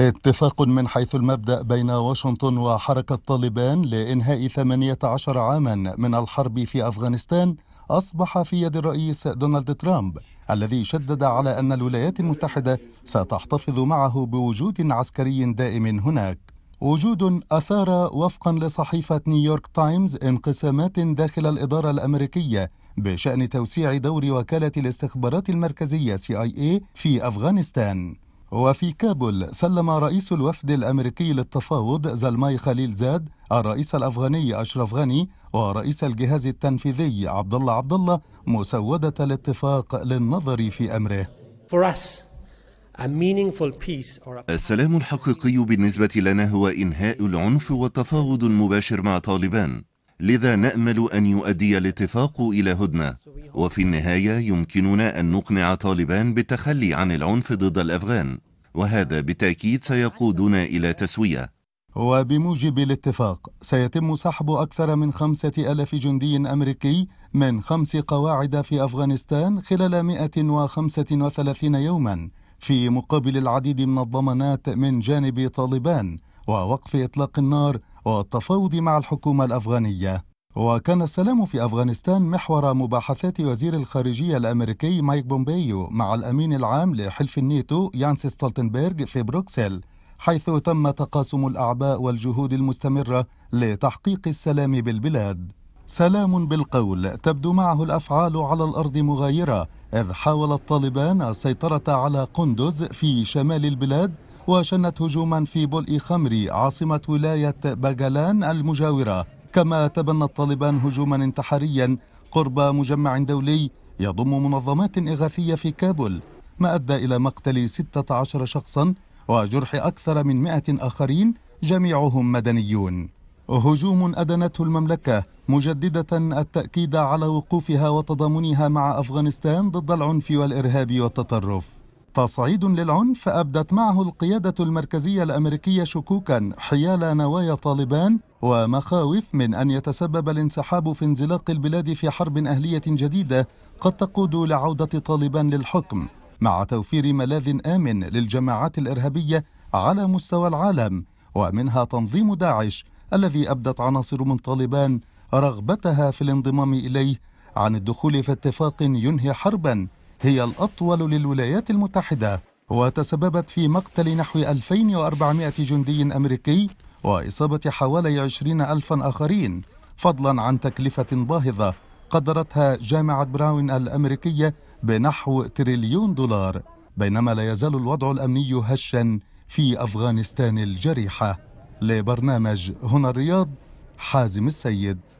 اتفاق من حيث المبدأ بين واشنطن وحركة طالبان لإنهاء 18 عاما من الحرب في أفغانستان أصبح في يد الرئيس دونالد ترامب الذي شدد على أن الولايات المتحدة ستحتفظ معه بوجود عسكري دائم هناك وجود أثار وفقا لصحيفة نيويورك تايمز انقسامات داخل الإدارة الأمريكية بشأن توسيع دور وكالة الاستخبارات المركزية CIA إيه في أفغانستان وفي كابول سلم رئيس الوفد الأمريكي للتفاوض زلماي خليل زاد الرئيس الأفغاني أشرف غني ورئيس الجهاز التنفيذي عبد الله عبد الله مسودة الاتفاق للنظر في أمره السلام الحقيقي بالنسبة لنا هو إنهاء العنف والتفاوض المباشر مع طالبان لذا نأمل أن يؤدي الاتفاق إلى هدنة وفي النهاية يمكننا أن نقنع طالبان بالتخلي عن العنف ضد الأفغان وهذا بالتأكيد سيقودنا إلى تسوية وبموجب الاتفاق سيتم سحب أكثر من خمسة ألف جندي أمريكي من خمس قواعد في أفغانستان خلال 135 يوما في مقابل العديد من الضمانات من جانب طالبان ووقف إطلاق النار والتفاوض مع الحكومة الأفغانية وكان السلام في أفغانستان محور مباحثات وزير الخارجية الأمريكي مايك بومبيو مع الأمين العام لحلف الناتو يانس ستولتنبرغ في بروكسل حيث تم تقاسم الأعباء والجهود المستمرة لتحقيق السلام بالبلاد سلام بالقول تبدو معه الأفعال على الأرض مغايرة إذ حاول الطالبان السيطرة على قندز في شمال البلاد وشنت هجوما في بولئ خمري عاصمة ولاية باجالان المجاورة كما تبنى الطالبان هجوما انتحاريا قرب مجمع دولي يضم منظمات إغاثية في كابول ما أدى إلى مقتل 16 شخصا وجرح أكثر من 100 آخرين جميعهم مدنيون هجوم أدنته المملكة مجددة التأكيد على وقوفها وتضامنها مع أفغانستان ضد العنف والإرهاب والتطرف تصعيد للعنف أبدت معه القيادة المركزية الأمريكية شكوكا حيال نوايا طالبان ومخاوف من أن يتسبب الانسحاب في انزلاق البلاد في حرب أهلية جديدة قد تقود لعودة طالبان للحكم مع توفير ملاذ آمن للجماعات الإرهابية على مستوى العالم ومنها تنظيم داعش الذي أبدت عناصر من طالبان رغبتها في الانضمام إليه عن الدخول في اتفاق ينهي حربا هي الأطول للولايات المتحدة وتسببت في مقتل نحو 2400 جندي أمريكي وإصابة حوالي 20 ألفا آخرين فضلا عن تكلفة باهظة قدرتها جامعة براون الأمريكية بنحو تريليون دولار بينما لا يزال الوضع الأمني هشا في أفغانستان الجريحة لبرنامج هنا الرياض حازم السيد